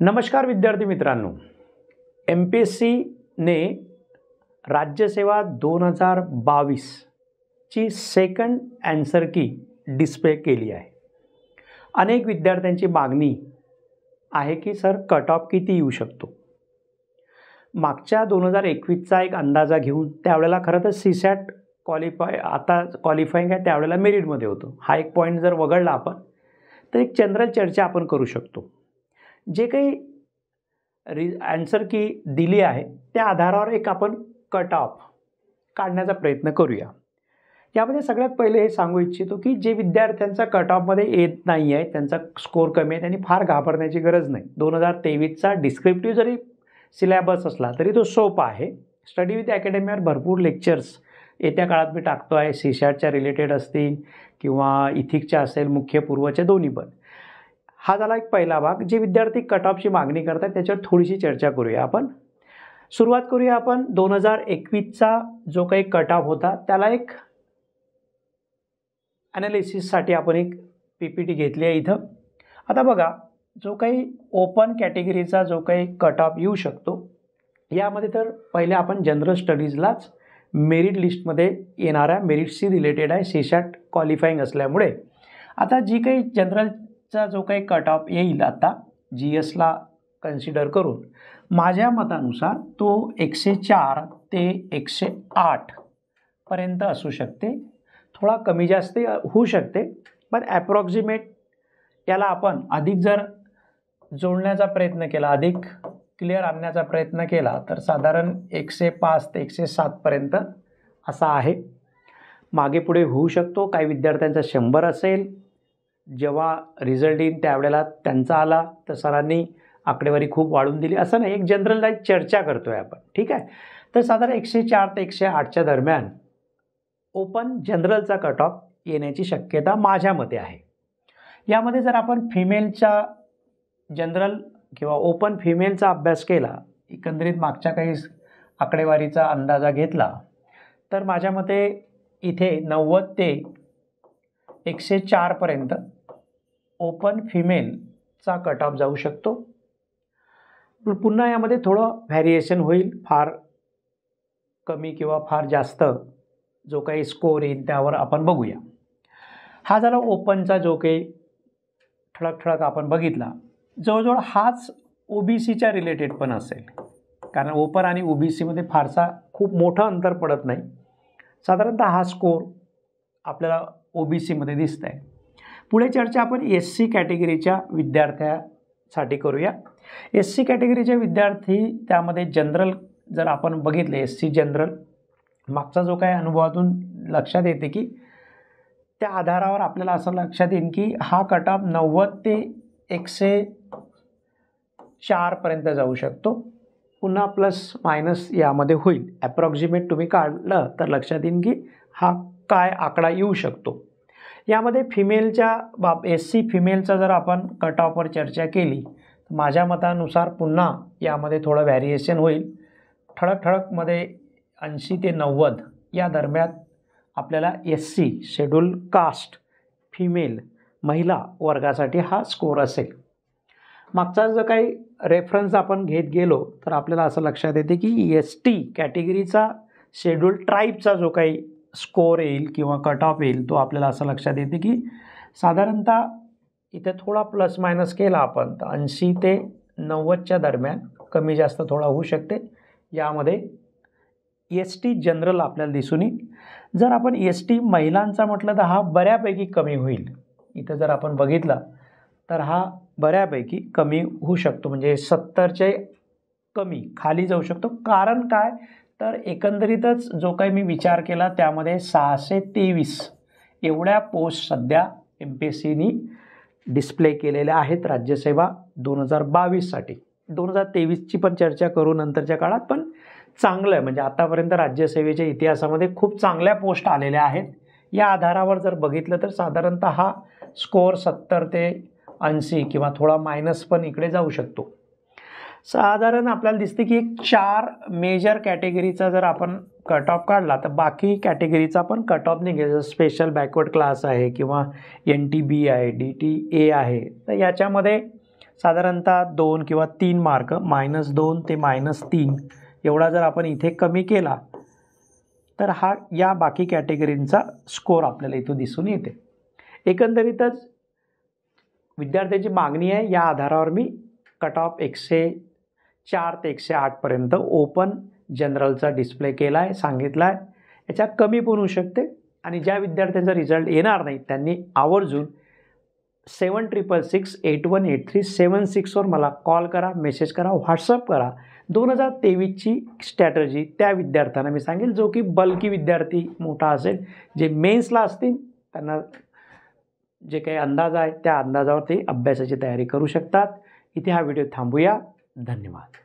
नमस्कार विद्यार्थी मित्रांनो एम पी एस सीने राज्यसेवा दोन हजार बावीसची सेकंड अँसर की डिस्प्ले केली आहे अनेक विद्यार्थ्यांची मागणी आहे की सर कट ऑफ किती येऊ शकतो मागच्या दोन हजार एकवीसचा एक अंदाजा घेऊन त्यावेळेला खरं तर सी सॅट क्वालिफाय आता क्वालिफाईंग आहे त्यावेळेला मेरिटमध्ये होतो हा एक पॉईंट जर वगळला आपण तर एक जनरल चर्चा आपण करू शकतो जे काही रि ॲन्सर की दिली आहे त्या आधारावर एक आपण कट ऑफ काढण्याचा प्रयत्न करूया यामध्ये सगळ्यात पहिले हे सांगू इच्छितो की जे विद्यार्थ्यांचा कट ऑफमध्ये येत नाही आहे त्यांचा स्कोर कमी आहे त्यांनी फार घाबरण्याची गरज नाही दोन हजार तेवीसचा डिस्क्रिप्टिव्ह जरी सिलॅबस असला तरी तो सोपा आहे स्टडी विथ अकॅडमीवर भरपूर लेक्चर्स येत्या काळात मी टाकतो आहे सी शॅटच्या रिलेटेड असतील किंवा इथिकच्या असेल मुख्य पूर्वच्या दोन्ही पण हा झाला एक पहिला भाग जे विद्यार्थी कट ऑफची मागणी करतात त्याच्यावर थोडीशी चर्चा करूया आपण सुरुवात करूया आपण दोन हजार एकवीसचा जो काही कट ऑफ होता त्याला एक ॲनालिसिससाठी आपण एक पी पी टी घेतली आहे इथं आता बघा जो काही ओपन कॅटेगरीचा जो काही कट ऑफ येऊ शकतो यामध्ये तर पहिले आपण जनरल स्टडीजलाच मेरिट लिस्टमध्ये येणाऱ्या मेरिटशी रिलेटेड आहे सीशाट क्वालिफाईंग असल्यामुळे आता जी काही जनरल चा जो काही कट ऑफ येईल आता जी एसला कन्सिडर करून माझ्या मतानुसार तो एकशे चार ते एकशे आठपर्यंत असू शकते थोडा कमी जास्त होऊ शकते पण ॲप्रॉक्झिमेट याला आपण अधिक जर जोडण्याचा प्रयत्न केला अधिक क्लिअर आणण्याचा प्रयत्न केला तर साधारण एकशे पाच ते एकशे सातपर्यंत असा आहे मागे पुढे होऊ शकतो काही विद्यार्थ्यांचा शंभर असेल जेव्हा रिझल्ट येईन त्यावेळेला त्यांचा आला तर सरांनी आकडेवारी खूप वाढून दिली असं नाही एक जनरल चर्चा करतो आहे आपण ठीक आहे तर साधारण एकशे चार ते एकशे आठच्या दरम्यान ओपन जनरलचा कट ऑफ येण्याची शक्यता माझ्या मते आहे यामध्ये जर आपण फिमेलच्या जनरल किंवा ओपन फिमेलचा अभ्यास केला एकंदरीत मागच्या काही आकडेवारीचा अंदाजा घेतला तर माझ्या मते इथे नव्वद ते एकशे चारपर्यंत ओपन फिमेलचा कट ऑफ जाऊ शकतो पण पुन्हा यामध्ये थोडं व्हॅरिएशन होईल फार कमी किंवा फार जास्त जो काही स्कोर येईल त्यावर आपण बघूया हा झाला ओपनचा जो काही ठळक ठळक आपण बघितला जवळजवळ हाच ओ बी सीच्या रिलेटेड पण असेल कारण ओपन आणि ओ बी सीमध्ये फारसा खूप मोठं अंतर पडत नाही साधारणतः हा स्कोर आपल्याला ओ बी सीमध्ये दिसत आहे पुढे चर्चा आपण एस सी कॅटेगरीच्या विद्यार्थ्यासाठी करूया एस सी कॅटेगरीचे विद्यार्थी त्यामध्ये जनरल जर आपण बघितले एस सी जनरल मागचा जो काही अनुभवातून लक्षात येते की त्या आधारावर आपल्याला असं लक्षात येईल की हा कट ऑफ नव्वद ते एकशे चारपर्यंत जाऊ शकतो पुन्हा प्लस मायनस यामध्ये होईल ॲप्रॉक्झिमेट तुम्ही काढलं तर लक्षात येईल की हा काय आकडा येऊ शकतो यामध्ये फिमेलच्या बाब एस सी फिमेलचा जर आपण कट ऑफवर चर्चा केली तर माझ्या मतानुसार पुन्हा यामध्ये थोडं व्हॅरिएशन होईल ठळक ठळकमध्ये ऐंशी ते नव्वद या दरम्यान आपल्याला S C schedule caste female महिला वर्गासाठी हा स्कोर असेल मागचा जर काही रेफरन्स आपण घेत गेलो तर आपल्याला असं लक्षात येते की एस टी कॅटेगरीचा शेड्यूल ट्राईबचा जो काही स्कोर येईल किंवा कट ऑफ येईल तो आपल्याला असं लक्षात येते की साधारणतः इथे थोडा प्लस मायनस केला आपण तर ऐंशी ते नव्वदच्या दरम्यान कमी जास्त थोडा होऊ शकते यामध्ये एस टी जनरल आपल्याला दिसून येईल जर आपण एस e टी महिलांचा म्हटलं तर हा बऱ्यापैकी कमी होईल इथं जर आपण बघितला तर हा बऱ्यापैकी कमी होऊ शकतो म्हणजे सत्तरचे कमी खाली जाऊ शकतो कारण काय तर एकंदरीतच जो काही मी विचार केला त्यामध्ये सहाशे तेवीस एवढ्या पोस्ट सध्या एम पी एस सीनी डिस्प्ले केलेल्या आहेत राज्यसेवा दोन हजार बावीससाठी दोन हजार तेवीसची पण चर्चा करू नंतरच्या काळात पण चांगलं आहे म्हणजे आतापर्यंत राज्यसेवेच्या इतिहासामध्ये खूप चांगल्या पोस्ट आलेल्या आहेत या आधारावर जर बघितलं तर साधारणतः हा स्कोअर सत्तर ते ऐंशी किंवा थोडा मायनस पण इकडे जाऊ शकतो साधारण आपल्याला दिसते की एक चार मेजर कॅटेगरीचा जर आपण कट ऑफ काढला तर बाकी कॅटेगरीचा पण कट ऑफ निघेल जसं स्पेशल बॅकवर्ड क्लास आहे किंवा एन टी बी आहे डी टी ए आहे तर याच्यामध्ये साधारणतः दोन किंवा तीन मार्क मायनस दोन ते मायनस तीन एवढा जर आपण इथे कमी केला तर हा या बाकी कॅटेगरींचा स्कोर आपल्याला इथून दिसून येते एकंदरीतच विद्यार्थ्याची मागणी आहे या आधारावर मी कट ऑफ एकशे चार ते एकशे आठपर्यंत ओपन जनरलचा डिस्प्ले केला आहे सांगितला आहे याच्या कमी पण होऊ शकते आणि ज्या विद्यार्थ्यांचा रिझल्ट येणार नाही त्यांनी आवर्जून seven triple six eight one eight three seven सिक्सवर मला कॉल करा मेसेज करा व्हॉट्सअप करा दोन हजार तेवीसची स्ट्रॅटर्जी त्या विद्यार्थ्यांना मी सांगेल जो की बल्की विद्यार्थी मोठा असेल जे मेन्सला असतील त्यांना जे काही अंदाज आहे त्या अंदाजावर ते अभ्यासाची तयारी करू शकतात इथे हा व्हिडिओ थांबूया धन्यवाद